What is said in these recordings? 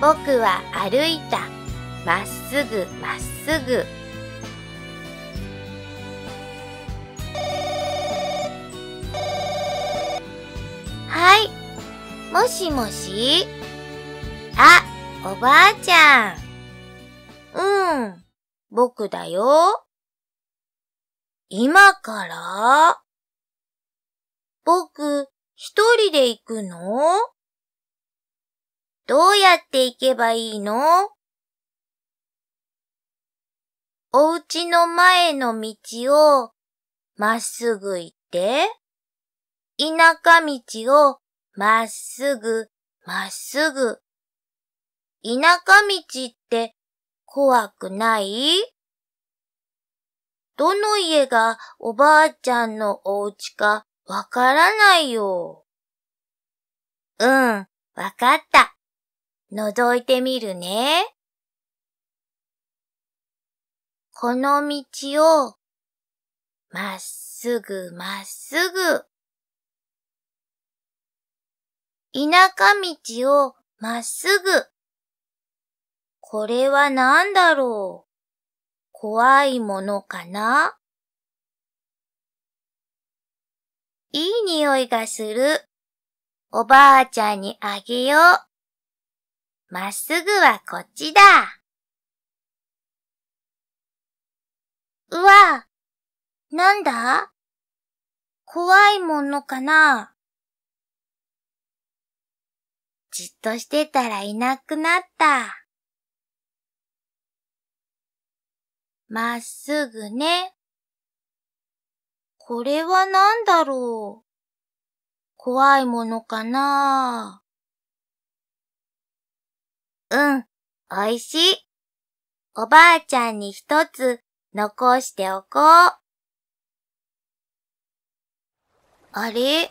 僕は歩いた。まっすぐまっすぐ。はい。もしもしあ、おばあちゃん。うん、僕だよ。今から僕、一人で行くのどうやって行けばいいのお家の前の道をまっすぐ行って、田舎道をまっすぐまっすぐ。田舎道って怖くないどの家がおばあちゃんのお家かわからないよ。うん、わかった。覗いてみるね。この道をまっすぐまっすぐ。田舎道をまっすぐ。これは何だろう怖いものかないい匂いがする。おばあちゃんにあげよう。まっすぐはこっちだ。うわ、なんだ怖いものかなじっとしてたらいなくなった。まっすぐね。これはなんだろう怖いものかなうん、美味しい。おばあちゃんに一つ残しておこう。あれ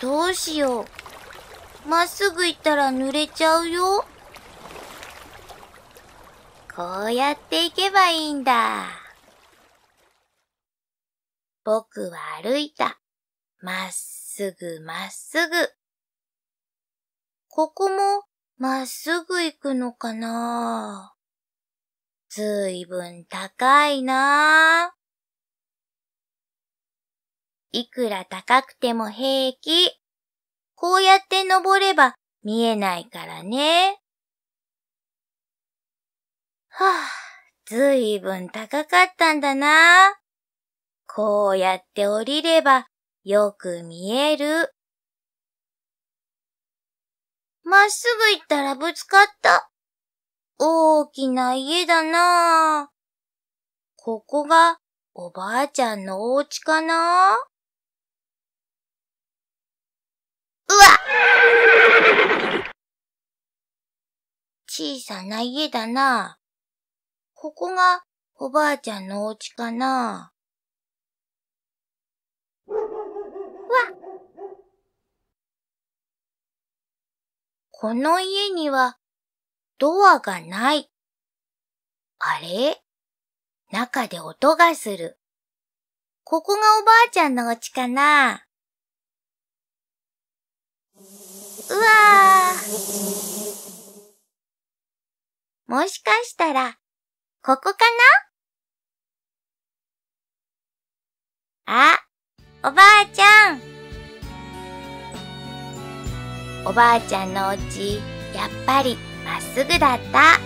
どうしよう。まっすぐ行ったら濡れちゃうよ。こうやって行けばいいんだ。僕は歩いた。まっすぐまっすぐ。ここもまっすぐ行くのかなずいぶん高いないくら高くても平気。こうやって登れば見えないからね。はぁ、あ、ずいぶん高かったんだな。こうやって降りればよく見える。まっすぐ行ったらぶつかった。大きな家だなぁ。ここがおばあちゃんのお家かなうわ小さな家だなぁ。ここがおばあちゃんのお家かなこの家にはドアがない。あれ中で音がする。ここがおばあちゃんのお家かなうわーもしかしたら、ここかなあ、おばあちゃん。おばあちゃんのお家やっぱりまっすぐだった。